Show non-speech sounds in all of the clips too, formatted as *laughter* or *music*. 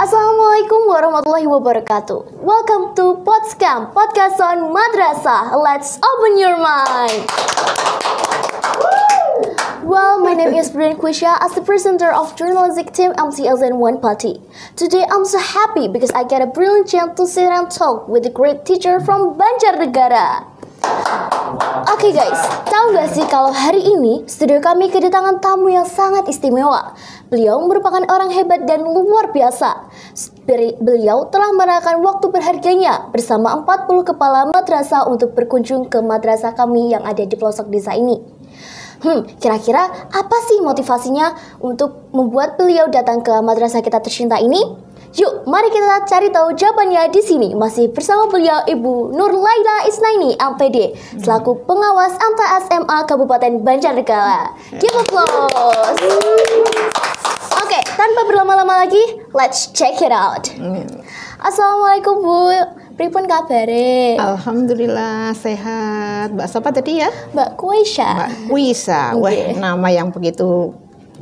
Assalamualaikum warahmatullahi wabarakatuh Welcome to Podscam, podcast on Madrasah Let's open your mind Well, my name is Brian Quisha as the presenter of journalistic team MCLZ One Party. Today I'm so happy because I get a brilliant chance to sit and talk with a great teacher from Banjarnegara. Oke okay guys, tahu gak sih kalau hari ini studio kami kedatangan tamu yang sangat istimewa. Beliau merupakan orang hebat dan luar biasa. Beliau telah merayakan waktu berharganya bersama 40 kepala madrasa untuk berkunjung ke madrasa kami yang ada di pelosok desa ini. Hmm, kira-kira apa sih motivasinya untuk membuat beliau datang ke madrasa kita tercinta ini? Yuk, mari kita cari tahu jawabannya di sini. Masih bersama beliau Ibu Nur Laila Isnaini, MPD, selaku pengawas Amta SMA Kabupaten Banjarnegara. Give applause. Oke, okay, tanpa berlama-lama lagi, let's check it out. Hmm. Assalamualaikum Bu. Pripun kabare? Alhamdulillah sehat. Mbak siapa tadi ya? Mbak Kuisha. Mbak Kuisha. Okay. Iya. nama yang begitu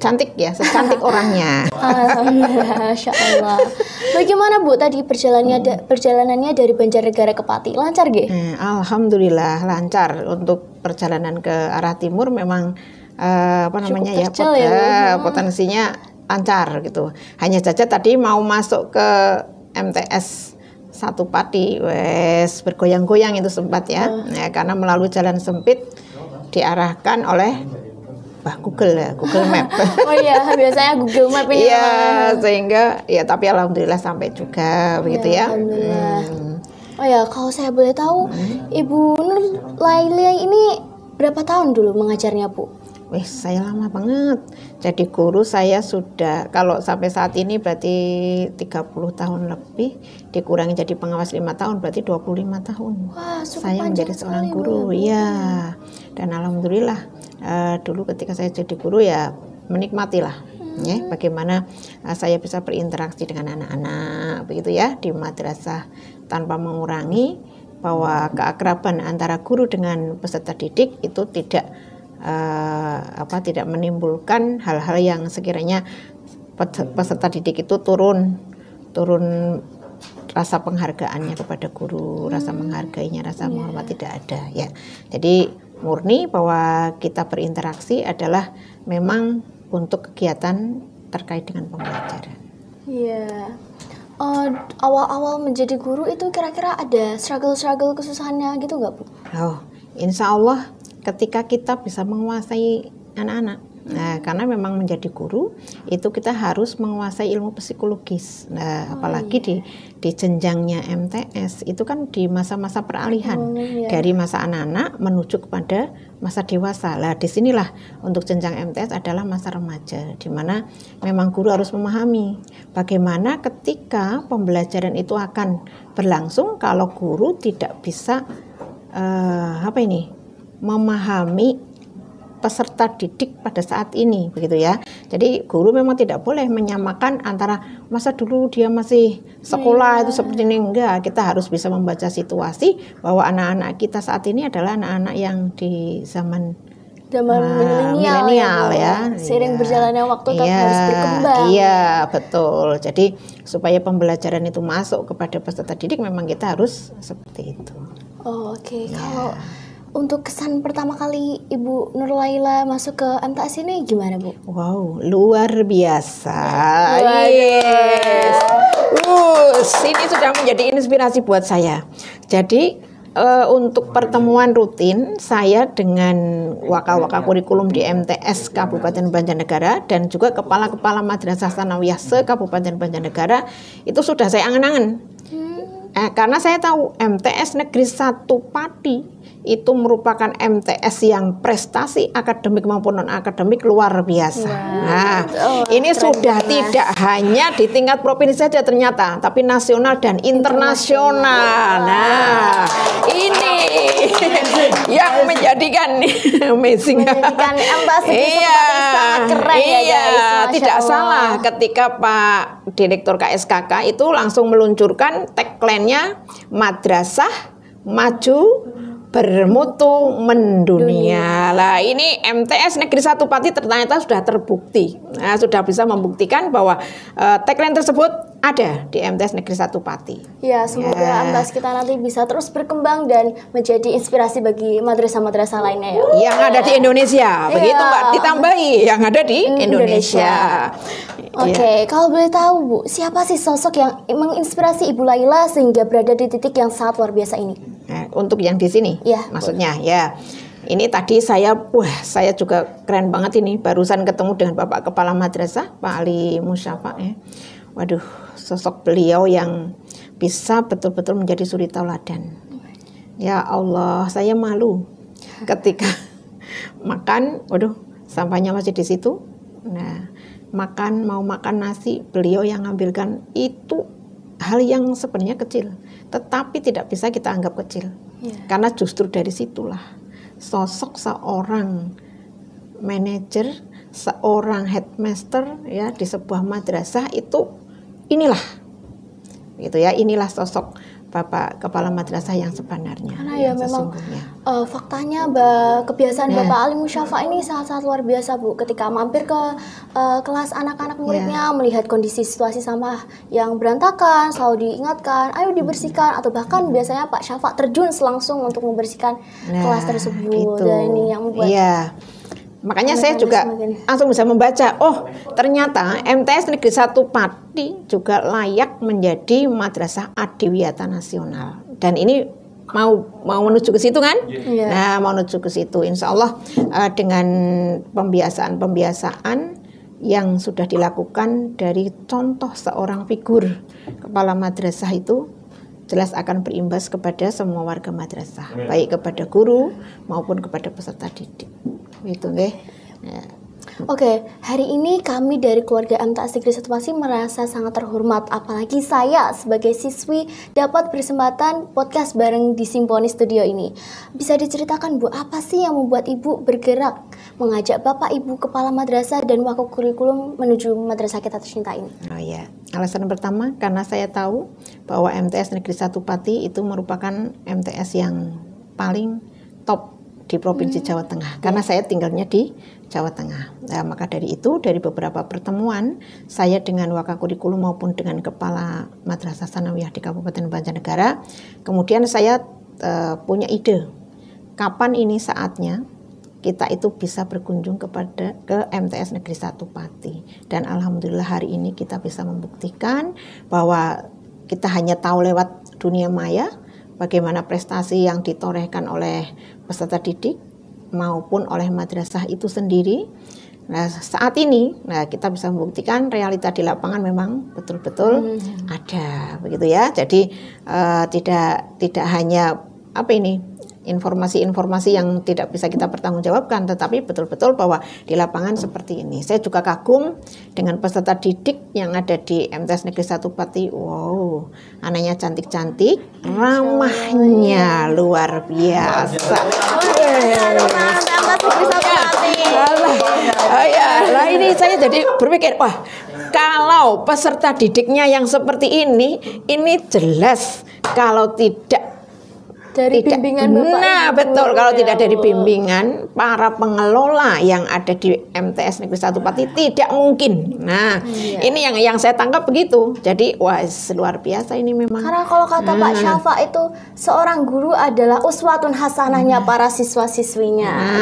cantik ya, secantik *laughs* orangnya. Alhamdulillah, Bagaimana Bu tadi perjalanannya da perjalanannya dari Banjarnegara ke Pati? Lancar gak? Eh, Alhamdulillah lancar untuk perjalanan ke arah timur memang uh, apa namanya ya, ya pot ya eh, potensinya lancar gitu. Hanya saja tadi mau masuk ke MTS satu pati wes bergoyang-goyang itu sempat ya. Uh. ya karena melalui jalan sempit diarahkan oleh bah Google lah, ya, Google Map *laughs* oh iya biasanya Google Map ini ya. iya sehingga ya tapi alhamdulillah sampai juga iya, begitu ya, ya. Hmm. oh ya kalau saya boleh tahu hmm. Ibu Nur Lailia ini berapa tahun dulu mengajarnya Bu Wih, saya lama banget. Jadi guru saya sudah kalau sampai saat ini berarti 30 tahun lebih, dikurangi jadi pengawas lima tahun berarti 25 tahun. Wah, saya menjadi seorang guru, ya, iya Dan alhamdulillah uh, dulu ketika saya jadi guru ya menikmatilah hmm. ya bagaimana uh, saya bisa berinteraksi dengan anak-anak begitu ya di madrasah tanpa mengurangi bahwa keakraban antara guru dengan peserta didik itu tidak uh, apa tidak menimbulkan hal-hal yang sekiranya peserta didik itu turun turun rasa penghargaannya kepada guru, rasa hmm. menghargainya, rasa iya. menghormat tidak ada ya. Jadi murni bahwa kita berinteraksi adalah memang untuk kegiatan terkait dengan pembelajaran. Iya. Uh, awal-awal menjadi guru itu kira-kira ada struggle-struggle kesusahannya gitu nggak bu? Oh, insya Allah ketika kita bisa menguasai anak-anak Nah, hmm. karena memang menjadi guru itu kita harus menguasai ilmu psikologis. Nah, oh, apalagi iya. di di jenjangnya MTS itu kan di masa-masa peralihan oh, iya. dari masa anak-anak menuju kepada masa dewasa. Lah, disinilah untuk jenjang MTS adalah masa remaja, di mana memang guru harus memahami bagaimana ketika pembelajaran itu akan berlangsung kalau guru tidak bisa uh, apa ini memahami peserta didik pada saat ini begitu ya. Jadi guru memang tidak boleh menyamakan antara masa dulu dia masih sekolah yeah. itu iya. seperti ini enggak. Kita harus bisa membaca situasi bahwa anak-anak kita saat ini adalah anak-anak yang di zaman zaman uh, milenial ya, ya. Sering yeah. berjalannya waktu tetap iya, harus berkembang. Iya, betul. Jadi supaya pembelajaran itu masuk kepada peserta didik memang kita harus seperti itu. Oh, oke. Okay. Ya. yeah. Kalau untuk kesan pertama kali Ibu Nur Laila masuk ke MTS ini gimana Bu? Wow, luar biasa. Luar yes. Uh, ini sudah menjadi inspirasi buat saya. Jadi uh, untuk pertemuan rutin saya dengan waka-waka kurikulum di MTS Kabupaten Banjarnegara dan juga kepala-kepala madrasah sanawiyah se Kabupaten Banjarnegara itu sudah saya angen-angen. Hmm eh, karena saya tahu MTS Negeri 1 Pati itu merupakan MTS yang prestasi akademik maupun non akademik luar biasa. Wow. Nah, oh, ini keren sudah keren. tidak hanya di tingkat provinsi saja ternyata, tapi nasional dan internasional. Nah, wow. ini *laughs* yang menjadikan *laughs* amazing. Menjadikan iya, sangat keren iya, ya Iya, tidak salah ketika Pak Direktur KSKK itu langsung meluncurkan tagline namanya madrasah maju bermutu mendunia. Lah ini MTS Negeri Satu Pati ternyata sudah terbukti, nah, sudah bisa membuktikan bahwa uh, tagline tersebut ada di MTS Negeri Satu Pati. Ya, semoga ya. kita nanti bisa terus berkembang dan menjadi inspirasi bagi madrasah-madrasah lainnya ya. Yang ada di Indonesia, ya. begitu Mbak ditambahi yang ada di Indonesia. Indonesia. Iya. Oke, okay. yeah. kalau boleh tahu Bu, siapa sih sosok yang menginspirasi Ibu Laila sehingga berada di titik yang sangat luar biasa ini? Nah, untuk yang di sini, yeah. maksudnya ya. Ini tadi saya, wah saya juga keren banget ini. Barusan ketemu dengan Bapak Kepala Madrasah Pak Ali Musyafa ya. Waduh, sosok beliau yang bisa betul-betul menjadi suri tauladan. Ya Allah, saya malu ketika *laughs* makan, waduh, sampahnya masih di situ. Nah, makan mau makan nasi beliau yang ngambilkan itu hal yang sebenarnya kecil tetapi tidak bisa kita anggap kecil ya. karena justru dari situlah sosok seorang manajer seorang headmaster ya di sebuah madrasah itu inilah gitu ya inilah sosok Bapak Kepala Madrasah yang sebenarnya. Karena ya memang uh, faktanya bah, kebiasaan yeah. Bapak Ali Musyafa ini sangat-sangat luar biasa Bu. Ketika mampir ke uh, kelas anak-anak muridnya, yeah. melihat kondisi situasi sama yang berantakan, selalu diingatkan, ayo dibersihkan atau bahkan biasanya Pak Syafa terjun langsung untuk membersihkan nah, kelas tersebut. Itu. Dan nah, ini yang membuat yeah Makanya saya juga langsung bisa membaca, oh ternyata MTS Negeri satu Pati juga layak menjadi madrasah adiwiyata nasional. Dan ini mau mau menuju ke situ kan? Yeah. Nah, iya. mau menuju ke situ. Insya Allah uh, dengan pembiasaan-pembiasaan yang sudah dilakukan dari contoh seorang figur kepala madrasah itu jelas akan berimbas kepada semua warga madrasah, baik kepada guru maupun kepada peserta didik gitu deh. Oke, okay, hari ini kami dari keluarga MTS Sigri Situasi merasa sangat terhormat apalagi saya sebagai siswi dapat berkesempatan podcast bareng di Simponi Studio ini. Bisa diceritakan Bu, apa sih yang membuat Ibu bergerak mengajak Bapak Ibu kepala madrasah dan wakil kurikulum menuju madrasah kita tercinta ini? Oh ya, alasan pertama karena saya tahu bahwa MTS Negeri Satu Pati itu merupakan MTS yang paling top di Provinsi hmm. Jawa Tengah karena saya tinggalnya di Jawa Tengah. Nah, maka dari itu dari beberapa pertemuan saya dengan Wakakurikulum maupun dengan Kepala Madrasah Sanawiyah di Kabupaten Banjarnegara, kemudian saya uh, punya ide kapan ini saatnya kita itu bisa berkunjung kepada ke MTS Negeri Satu Pati dan alhamdulillah hari ini kita bisa membuktikan bahwa kita hanya tahu lewat dunia maya bagaimana prestasi yang ditorehkan oleh peserta didik maupun oleh madrasah itu sendiri. Nah, saat ini nah kita bisa membuktikan realita di lapangan memang betul-betul hmm. ada begitu ya. Jadi uh, tidak tidak hanya apa ini informasi-informasi yang tidak bisa kita pertanggungjawabkan, tetapi betul-betul bahwa di lapangan seperti ini. Saya juga kagum dengan peserta didik yang ada di MTs Negeri Satu Pati. Wow, anaknya cantik-cantik, ramahnya luar biasa. Oh iya. ini saya jadi berpikir, wah kalau peserta didiknya yang seperti ini, ini jelas kalau tidak dari tidak, bimbingan Bapak Nah, Ibu. betul. Kalau tidak dari bimbingan para pengelola yang ada di MTS Negeri Satu Pati nah. tidak mungkin. Nah, iya. ini yang yang saya tangkap begitu. Jadi, wah luar biasa ini memang. Karena kalau kata hmm. Pak Syafa itu seorang guru adalah uswatun hasanahnya hmm. para siswa-siswinya. Nah,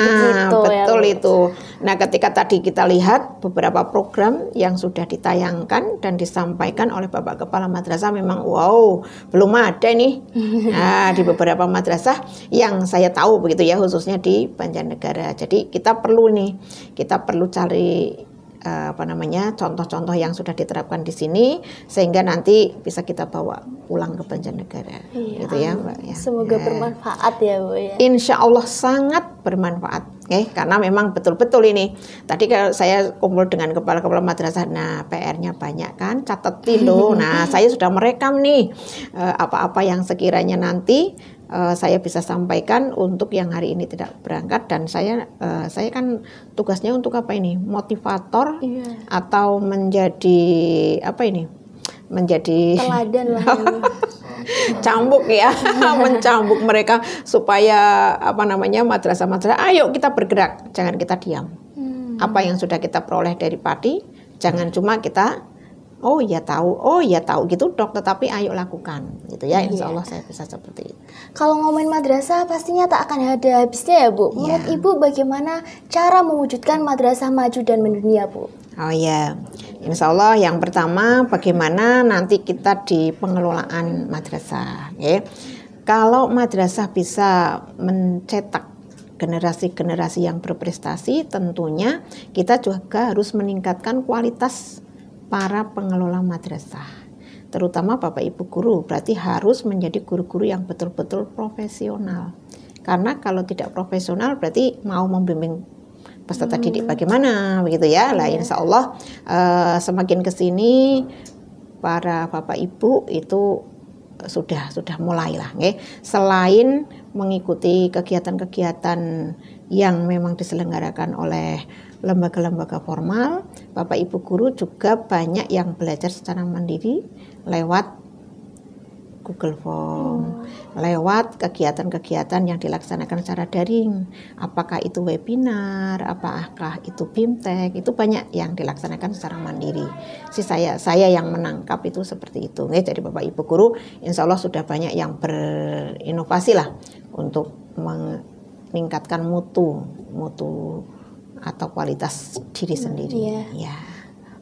gitu betul ya. itu. Nah, ketika tadi kita lihat beberapa program yang sudah ditayangkan dan disampaikan oleh Bapak Kepala Madrasah memang wow, belum ada nih. *laughs* Nah, di beberapa madrasah yang saya tahu begitu ya khususnya di Banjarnegara. Jadi kita perlu nih, kita perlu cari Eh, apa namanya contoh-contoh yang sudah diterapkan di sini sehingga nanti bisa kita bawa pulang ke Banjarnegara iya, gitu ya Mbak ya. Semoga ya. bermanfaat ya Bu ya. Insya Allah sangat bermanfaat eh karena memang betul-betul ini tadi kalau saya kumpul dengan kepala-kepala madrasah nah PR-nya banyak kan catetin loh *laughs* nah saya sudah merekam nih eh, apa-apa yang sekiranya nanti uh, saya bisa sampaikan untuk yang hari ini tidak berangkat dan saya uh, saya kan tugasnya untuk apa ini motivator yeah. atau menjadi apa ini menjadi teladan lah *laughs* cambuk ya *laughs* mencambuk mereka supaya apa namanya madrasah-madrasah ayo kita bergerak jangan kita diam hmm. apa yang sudah kita peroleh dari padi jangan cuma kita oh ya tahu, oh ya tahu gitu dok, tetapi ayo lakukan gitu ya. Iya. Insya Allah saya bisa seperti itu. Kalau ngomongin madrasah pastinya tak akan ada habisnya ya bu. Iya. Menurut ibu bagaimana cara mewujudkan madrasah maju dan mendunia bu? Oh ya, Insya Allah yang pertama bagaimana nanti kita di pengelolaan madrasah. Ya. Kalau madrasah bisa mencetak generasi-generasi yang berprestasi, tentunya kita juga harus meningkatkan kualitas para pengelola madrasah terutama Bapak Ibu guru berarti harus menjadi guru-guru yang betul-betul profesional karena kalau tidak profesional berarti mau membimbing peserta hmm. didik bagaimana begitu ya lah iya. insya Allah uh, semakin kesini para Bapak Ibu itu sudah sudah mulailah selain mengikuti kegiatan-kegiatan yang memang diselenggarakan oleh lembaga-lembaga formal, Bapak Ibu guru juga banyak yang belajar secara mandiri lewat Google Form, hmm. lewat kegiatan-kegiatan yang dilaksanakan secara daring. Apakah itu webinar, apakah itu BIMTEK, itu banyak yang dilaksanakan secara mandiri. Si saya saya yang menangkap itu seperti itu. Jadi Bapak Ibu guru, insya Allah sudah banyak yang berinovasi lah untuk meningkatkan mutu mutu atau kualitas diri hmm, sendiri. Iya. Ya.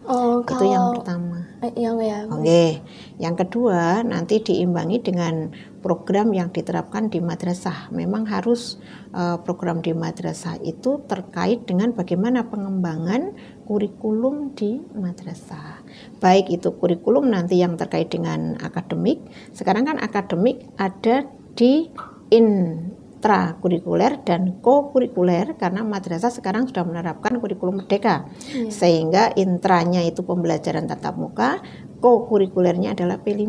Oh, itu kalau, yang pertama. Eh, yang ya. Oke. Okay. Yang kedua nanti diimbangi dengan program yang diterapkan di madrasah. Memang harus uh, program di madrasah itu terkait dengan bagaimana pengembangan kurikulum di madrasah. Baik itu kurikulum nanti yang terkait dengan akademik. Sekarang kan akademik ada di in ekstra kurikuler dan kokurikuler karena madrasah sekarang sudah menerapkan kurikulum merdeka yeah. sehingga intranya itu pembelajaran tatap muka kokurikulernya adalah P5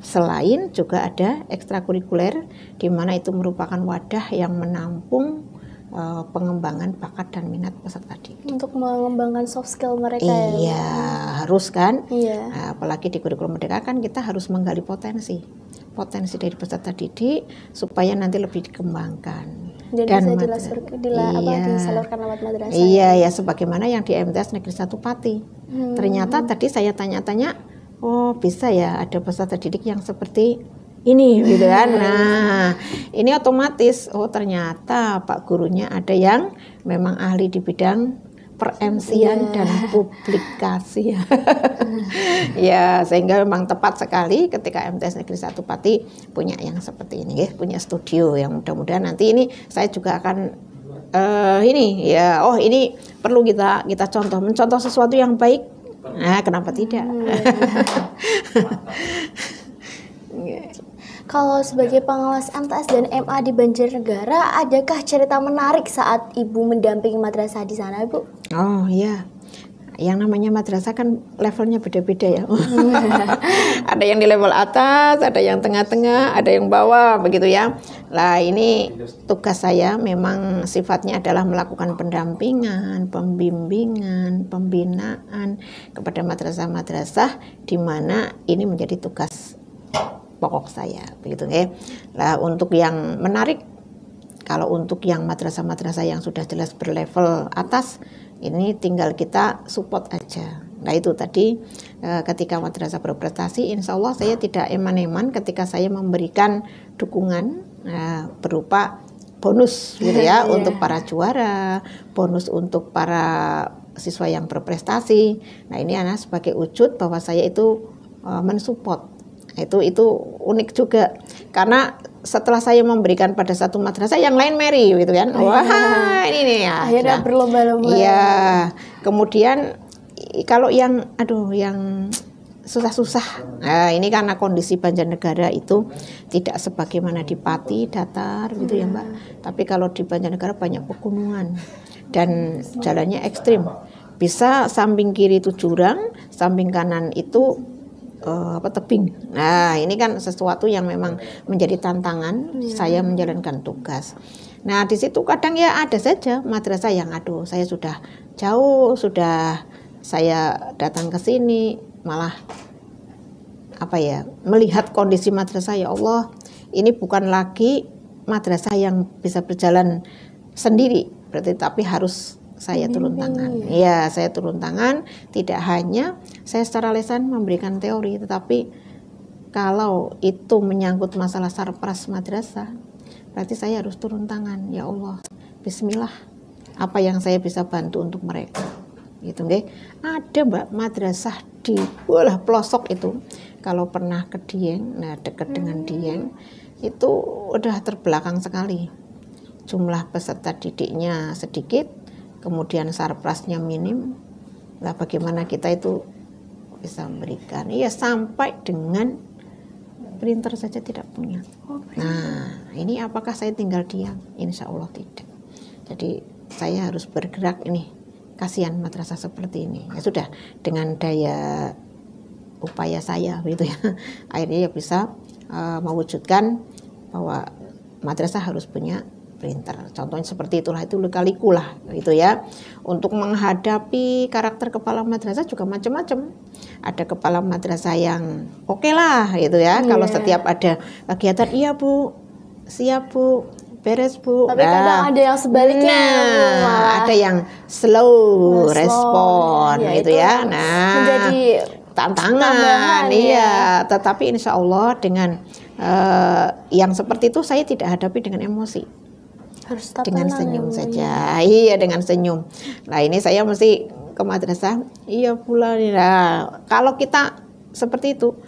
selain juga ada ekstrakurikuler di mana itu merupakan wadah yang menampung uh, pengembangan bakat dan minat peserta didik. Untuk mengembangkan soft skill mereka ya, iya, ya. harus kan? Iya. Nah, apalagi di kurikulum merdeka kan kita harus menggali potensi potensi dari peserta didik supaya nanti lebih dikembangkan. Jadi dan bisa dilasur, dilah, iya, apa, disalurkan lewat madrasah. Iya, ya, ya sebagaimana yang di MTS Negeri Satu Pati. Hmm. Ternyata tadi saya tanya-tanya, oh bisa ya ada peserta didik yang seperti ini gitu kan. *laughs* Nah, ini otomatis oh ternyata Pak gurunya ada yang memang ahli di bidang peremsian yeah. dan publikasi ya. *laughs* ya sehingga memang tepat sekali ketika MTS Negeri Satu Pati punya yang seperti ini ya, punya studio yang mudah-mudahan nanti ini saya juga akan uh, ini ya oh ini perlu kita kita contoh mencontoh sesuatu yang baik nah kenapa tidak hmm. *laughs* Kalau sebagai pengawas MTS dan MA di Banjarnegara, adakah cerita menarik saat Ibu mendampingi madrasah di sana, Bu? Oh, iya. Yang namanya madrasah kan levelnya beda-beda ya. *laughs* ada yang di level atas, ada yang tengah-tengah, ada yang bawah, begitu ya. Lah ini tugas saya memang sifatnya adalah melakukan pendampingan, pembimbingan, pembinaan kepada madrasah-madrasah di mana ini menjadi tugas pokok saya begitu ya. Nah, untuk yang menarik kalau untuk yang madrasah-madrasah yang sudah jelas berlevel atas ini tinggal kita support aja. Nah itu tadi eh, ketika madrasah berprestasi, insya Allah saya tidak eman-eman ketika saya memberikan dukungan eh, berupa bonus gitu ya *laughs* iya. untuk para juara, bonus untuk para siswa yang berprestasi. Nah ini anak sebagai wujud bahwa saya itu eh, mensupport itu itu unik juga karena setelah saya memberikan pada satu madrasah yang lain Mary gitu kan. Iya. Wah, iya. ini nih ya. Akhirnya nah, berlomba-lomba. Iya. Kemudian kalau yang aduh yang susah-susah. Nah, ini karena kondisi Banjarnegara itu tidak sebagaimana di Pati, Datar gitu ya, Mbak. Iya. Tapi kalau di Banjarnegara banyak pegunungan dan jalannya ekstrim. Bisa samping kiri itu jurang, samping kanan itu uh, apa tebing. Nah, ini kan sesuatu yang memang menjadi tantangan hmm. saya menjalankan tugas. Nah, di situ kadang ya ada saja madrasah yang aduh, saya sudah jauh, sudah saya datang ke sini malah apa ya, melihat kondisi madrasah ya Allah, ini bukan lagi madrasah yang bisa berjalan sendiri, berarti tapi harus saya iya, turun iya, tangan. Iya. iya, saya turun tangan. Tidak hanya saya secara lesan memberikan teori, tetapi kalau itu menyangkut masalah sarpras madrasah, berarti saya harus turun tangan. Ya Allah, Bismillah. Apa yang saya bisa bantu untuk mereka? Gitu, okay? Ada mbak madrasah di bola pelosok itu. Kalau pernah ke Dieng, nah dekat dengan hmm. Dieng, itu udah terbelakang sekali. Jumlah peserta didiknya sedikit, kemudian surplusnya minim lah bagaimana kita itu bisa memberikan Iya sampai dengan printer saja tidak punya oh, nah ini apakah saya tinggal diam insya Allah tidak jadi saya harus bergerak ini kasihan madrasah seperti ini ya sudah dengan daya upaya saya gitu ya *laughs* akhirnya ya bisa uh, mewujudkan bahwa madrasah harus punya printer. Contohnya seperti itulah itu lika lah, gitu ya. Untuk menghadapi karakter kepala madrasah juga macam-macam. Ada kepala madrasah yang oke okay lah gitu ya. Yeah. Kalau setiap ada kegiatan iya Bu, siap Bu, beres bu. Tapi nah, kadang ada yang sebaliknya. Nah, ada yang slow, slow respon, ya, gitu ya. Nah, menjadi tantangan, iya. Ya. Tetapi insya Allah dengan uh, yang seperti itu saya tidak hadapi dengan emosi harus dengan senyum ya, saja. Ya. Iya, dengan senyum. Nah, ini saya mesti ke madrasah. Iya pula nih. Nah, kalau kita seperti itu,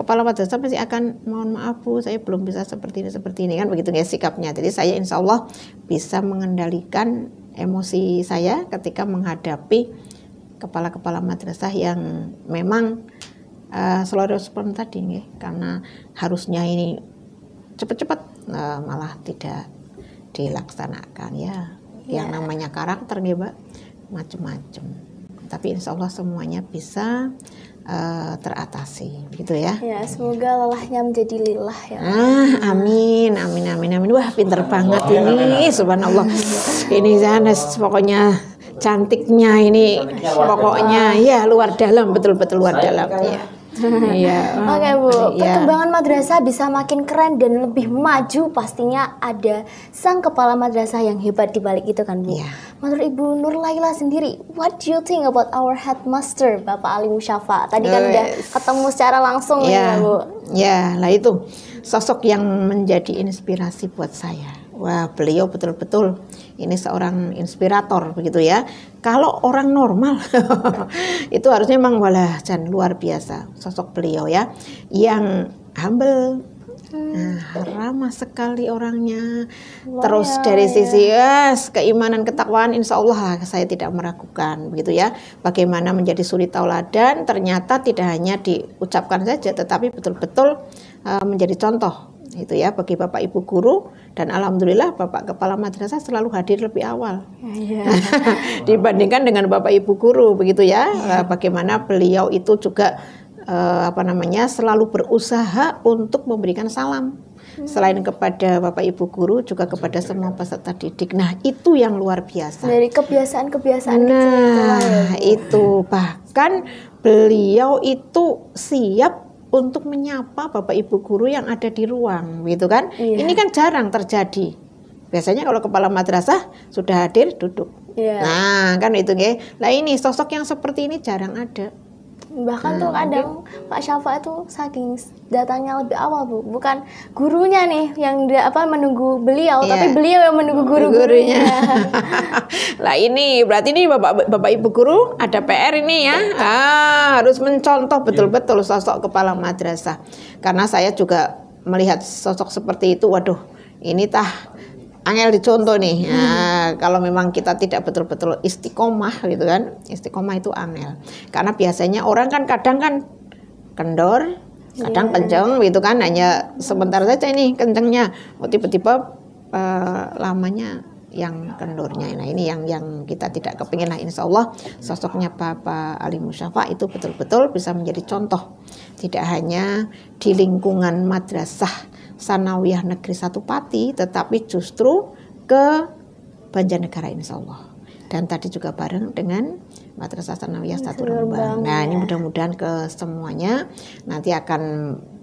kepala madrasah pasti akan mohon maaf bu saya belum bisa seperti ini seperti ini kan begitu ya sikapnya jadi saya insya Allah bisa mengendalikan emosi saya ketika menghadapi kepala-kepala madrasah yang memang uh, eh, selalu respon tadi nih karena harusnya ini cepat-cepat uh, malah tidak dilaksanakan ya. Yeah. Yang namanya karakter ya Mbak, macem macam Tapi insya Allah semuanya bisa uh, teratasi, gitu ya. Ya, semoga lelahnya menjadi lilah ya. Ah, amin, amin, amin, amin. Wah, pinter banget ini, subhanallah. ini Zanes, pokoknya cantiknya ini, pokoknya ya luar dalam, betul-betul luar dalam. Ya iya. Oke okay, Bu, iya. perkembangan madrasah bisa makin keren dan lebih maju pastinya ada sang kepala madrasah yang hebat di balik itu kan Bu. Iya. Menurut Ibu Nur Laila sendiri, what do you think about our headmaster Bapak Ali Musyafa? Tadi kan udah ketemu secara langsung iya. ya Bu. Ya, lah itu sosok yang menjadi inspirasi buat saya. Wah, beliau betul-betul ini seorang inspirator begitu ya. Kalau orang normal *laughs* itu harusnya memang walah dan luar biasa sosok beliau ya yang humble Nah, ramah sekali orangnya. Wah, Terus ya, dari ya, ya. sisi yes, keimanan, ketakwaan, insya Allah saya tidak meragukan, begitu ya. Bagaimana menjadi suri tauladan, ternyata tidak hanya diucapkan saja, tetapi betul-betul uh, menjadi contoh itu ya bagi bapak ibu guru dan alhamdulillah bapak kepala madrasah selalu hadir lebih awal yeah. *laughs* dibandingkan dengan bapak ibu guru begitu ya yeah. Iya. bagaimana beliau itu juga uh, apa namanya selalu berusaha untuk memberikan salam hmm. selain kepada bapak ibu guru juga kepada semua peserta didik nah itu yang luar biasa dari kebiasaan kebiasaan ya. nah itu bahkan beliau itu siap untuk menyapa Bapak Ibu guru yang ada di ruang gitu kan. Iya. Ini kan jarang terjadi. Biasanya kalau kepala madrasah sudah hadir duduk. Iya. Nah, kan itu ya. Nah, ini sosok yang seperti ini jarang ada bahkan hmm, tuh kadang mungkin. Pak Syafa itu saking datangnya lebih awal bu bukan gurunya nih yang dia apa menunggu beliau yeah. tapi iya. beliau yang menunggu guru gurunya *laughs* *laughs* lah ini berarti ini bapak bapak ibu guru ada PR ini ya ah harus mencontoh betul-betul iya. sosok kepala madrasah karena saya juga melihat sosok seperti itu waduh ini tah angel dicontoh nih. Hmm. Nah, kalau memang kita tidak betul-betul istiqomah gitu kan. Istiqomah itu angel. Karena biasanya orang kan kadang kan kendor, kadang yeah. kenceng gitu kan hanya sebentar saja ini kencengnya. Oh, tiba-tiba uh, lamanya yang kendornya. Nah ini yang yang kita tidak kepingin. Nah insya Allah sosoknya Bapak Ali Musyafa itu betul-betul bisa menjadi contoh. Tidak hanya di lingkungan madrasah Sanawiyah Negeri Satu Pati tetapi justru ke Banjarnegara insya Allah dan tadi juga bareng dengan Madrasah Sanawiyah iya, Satu Rembang. Nah ini mudah-mudahan ke semuanya nanti akan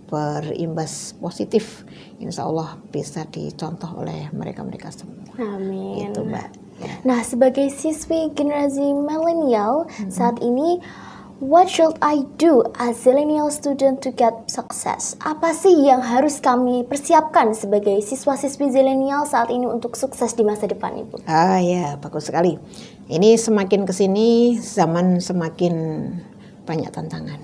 berimbas positif insya Allah bisa dicontoh oleh mereka-mereka semua. Amin. Itu Mbak. Ya. Nah sebagai siswi generasi milenial hmm. saat ini What should I do as millennial student to get success? Apa sih yang harus kami persiapkan sebagai siswa-siswi millennial saat ini untuk sukses di masa depan, Ibu? Ah ya, bagus sekali. Ini semakin kesini zaman semakin banyak tantangan.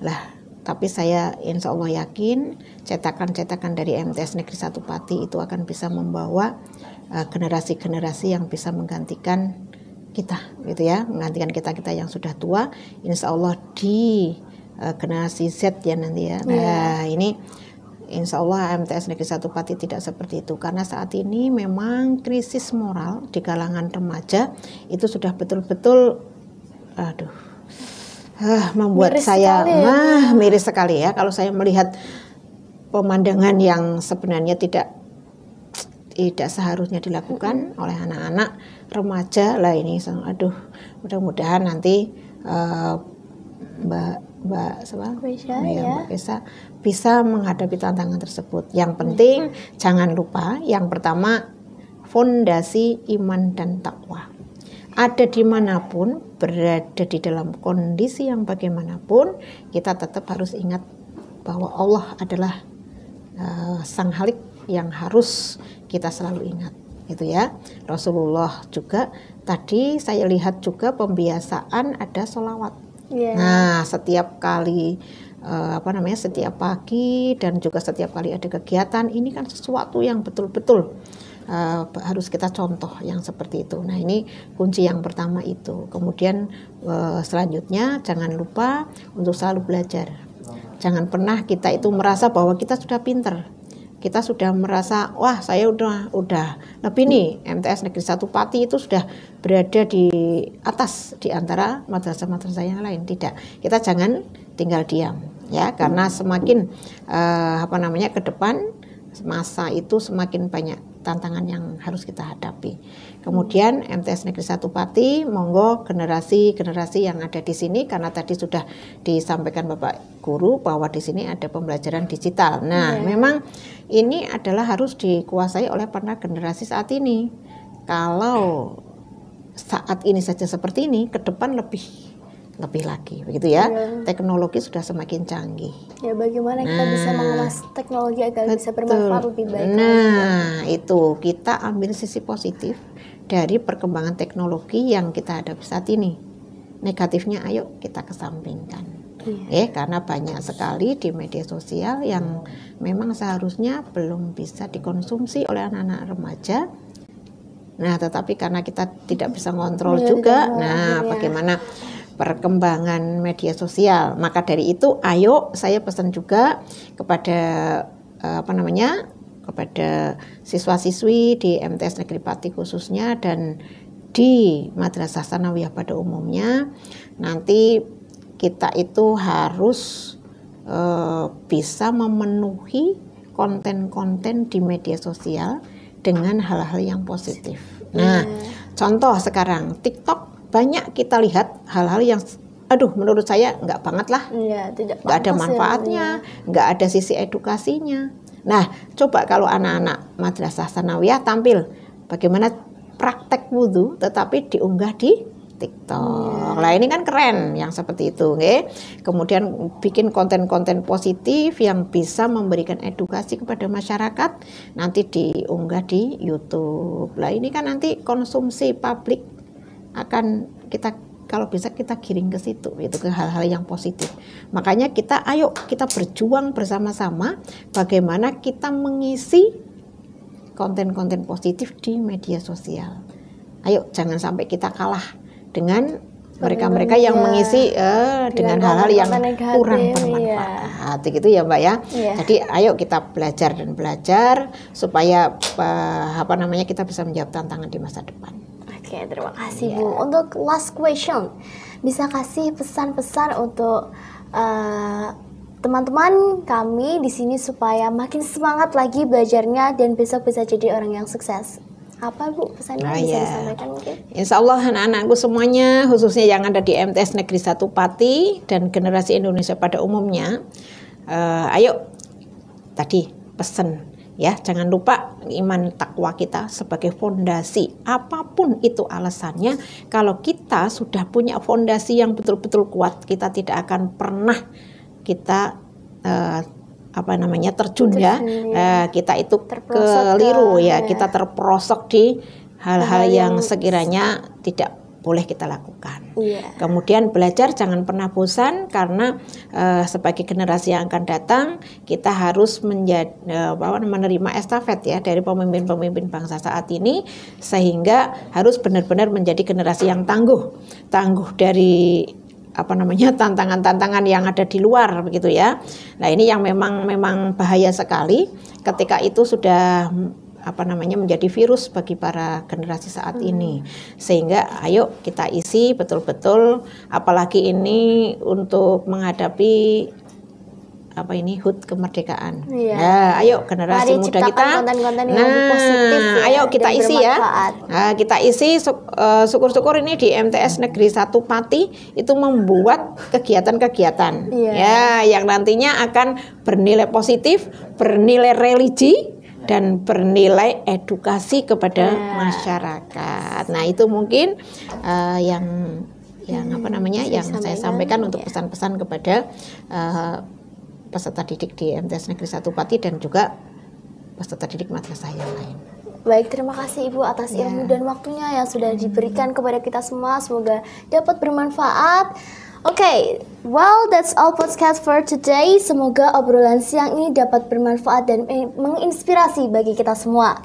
Lah, tapi saya insya Allah yakin cetakan-cetakan dari MTS Negeri Satu Pati itu akan bisa membawa ah, generasi-generasi uh, generasi -generasi yang bisa menggantikan kita gitu ya menggantikan kita kita yang sudah tua insya Allah di uh, eh, generasi Z ya nanti ya yeah. Iya. ini insya Allah MTS Negeri Satu Pati tidak seperti itu karena saat ini memang krisis moral di kalangan remaja itu sudah betul-betul aduh uh, membuat miris saya mah ya. miris sekali ya kalau saya melihat pemandangan yang sebenarnya tidak tidak seharusnya dilakukan mm -hmm. oleh anak-anak remaja lah ini sang aduh mudah-mudahan nanti uh, mbak Mbak siapa? bisa, ya, ya. Mbak Kesha bisa menghadapi tantangan tersebut. Yang penting hmm. jangan lupa yang pertama fondasi iman dan takwa. Ada dimanapun berada di dalam kondisi yang bagaimanapun kita tetap harus ingat bahwa Allah adalah uh, sang halik yang harus kita selalu ingat gitu ya Rasulullah juga tadi saya lihat juga pembiasaan ada solawat yeah. nah setiap kali uh, apa namanya setiap pagi dan juga setiap kali ada kegiatan ini kan sesuatu yang betul-betul uh, harus kita contoh yang seperti itu. Nah, ini kunci yang pertama itu. Kemudian uh, selanjutnya jangan lupa untuk selalu belajar. Jangan pernah kita itu merasa bahwa kita sudah pinter kita sudah merasa wah saya udah udah lebih nih MTS Negeri satu Pati itu sudah berada di atas di antara madrasah-madrasah yang lain tidak kita jangan tinggal diam ya karena semakin uh, apa namanya ke depan masa itu semakin banyak tantangan yang harus kita hadapi. Kemudian MTS Negeri satu Pati, monggo generasi-generasi yang ada di sini karena tadi sudah disampaikan Bapak Guru bahwa di sini ada pembelajaran digital. Nah, yeah. memang ini adalah harus dikuasai oleh para generasi saat ini. Kalau saat ini saja seperti ini, ke depan lebih lebih lagi begitu ya. ya. Teknologi sudah semakin canggih. Ya bagaimana nah, kita bisa nah, mengemas teknologi agar betul. bisa bermanfaat lebih baik. Ya? Nah, lagi. itu kita ambil sisi positif dari perkembangan teknologi yang kita hadapi saat ini. Negatifnya ayo kita kesampingkan yeah. eh karena banyak sekali di media sosial yang memang seharusnya belum bisa dikonsumsi oleh anak-anak remaja. Nah, tetapi karena kita tidak bisa mengontrol yeah, juga, nah yeah. bagaimana perkembangan media sosial. Maka dari itu, ayo saya pesan juga kepada eh, apa namanya kepada siswa-siswi di MTS Negeri Pati khususnya dan di Madrasah Sanawiyah pada umumnya nanti kita itu harus e, bisa memenuhi konten-konten di media sosial dengan hal-hal yang positif. Nah, hmm. contoh sekarang TikTok banyak kita lihat hal-hal yang aduh menurut saya nggak banget lah ya, tidak nggak ada ya, manfaatnya ya. nggak ada sisi edukasinya nah coba kalau anak-anak madrasah sanawiyah tampil bagaimana praktek wudhu tetapi diunggah di TikTok. Nah ini kan keren yang seperti itu, okay? Kemudian bikin konten-konten positif yang bisa memberikan edukasi kepada masyarakat nanti diunggah di YouTube. Nah ini kan nanti konsumsi publik akan kita kalau bisa kita giring ke situ itu ke hal-hal yang positif. Makanya kita ayo kita berjuang bersama-sama bagaimana kita mengisi konten-konten positif di media sosial. Ayo jangan sampai kita kalah dengan mereka-mereka yang mengisi uh, dengan hal-hal yang negatif, kurang iya. bermanfaat Ya. gitu ya mbak ya ya. jadi ayo kita belajar dan belajar supaya uh, apa namanya kita bisa menjawab tantangan di masa depan oke terima kasih ya. bu untuk last question bisa kasih pesan-pesan untuk teman eh, teman-teman kami di sini supaya makin semangat lagi belajarnya dan besok bisa jadi orang yang sukses apa Bu yang oh, ah, bisa yeah. disampaikan mungkin? Insya Allah anak-anakku semuanya khususnya yang ada di MTS Negeri Satu Pati dan generasi Indonesia pada umumnya uh, ayo tadi pesan ya jangan lupa iman takwa kita sebagai fondasi apapun itu alasannya kalau kita sudah punya fondasi yang betul-betul kuat kita tidak akan pernah kita uh, apa namanya terjun ya iya. eh, kita itu keliru ke, ya. Iya. kita terprosok di hal-hal yang, yang sekiranya tidak boleh kita lakukan. Yeah. Kemudian belajar jangan pernah bosan karena uh, sebagai generasi yang akan datang kita harus menjadi uh, eh, menerima estafet ya dari pemimpin-pemimpin bangsa saat ini sehingga harus benar-benar menjadi generasi yang tangguh, tangguh dari apa namanya *laughs* tantangan-tantangan yang ada di luar begitu ya. Nah, ini yang memang memang bahaya sekali ketika itu sudah mm, apa namanya menjadi virus bagi para generasi saat hmm. ini. Sehingga ayo kita isi betul-betul apalagi ini untuk menghadapi apa ini HUT kemerdekaan. Iya. Nah, ayo generasi Mari muda kita. Konten-konten nah, positif ya, ayo kita isi ya. Nah, kita isi eh, syukur-syukur ini di MTS Negeri 1 Pati itu membuat kegiatan-kegiatan iya. ya yang nantinya akan bernilai positif, bernilai religi, dan bernilai edukasi kepada iya. masyarakat. Nah, itu mungkin uh, yang yang apa namanya yang saya sampaikan, saya sampaikan untuk ya. pesan-pesan kepada uh, peserta didik di MTs Negeri Satu Pati dan juga peserta didik madrasah yang lain. Baik, terima kasih Ibu atas yeah. ilmu dan waktunya yang sudah diberikan kepada kita semua. Semoga dapat bermanfaat. Oke, okay, well that's all podcast for today. Semoga obrolan siang ini dapat bermanfaat dan eh, menginspirasi bagi kita semua.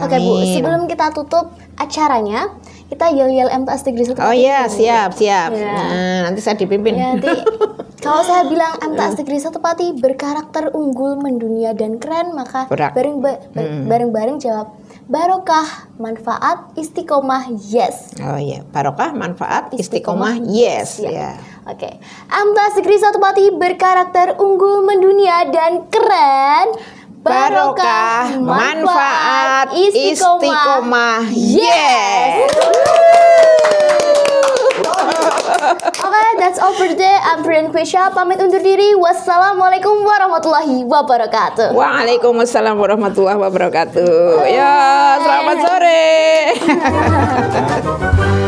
Oke okay, Bu, sebelum kita tutup acaranya, kita yel-yel MTS Negeri Satu. Oh iya, yeah, siap, siap. Yeah. Nah, nanti saya dipimpin. Yeah, nanti *laughs* Kalau saya bilang Anta Negeri Satu Pati berkarakter unggul, mendunia dan keren, maka bareng bareng ba hmm. bareng jawab barokah, manfaat, istiqomah, yes. Oh iya, yeah. barokah, manfaat, istiqomah, yes. Ya. Yeah. Oke. Okay. Amta Negeri Satu Pati berkarakter unggul, mendunia dan keren. Barokah, manfaat, istiqomah, istiqomah, yes. yes. Oke, okay, that's all for today. I'm Brian Quisha. pamit undur diri. Wassalamualaikum warahmatullahi wabarakatuh. Waalaikumsalam warahmatullahi wabarakatuh. Ya, selamat sore. *laughs*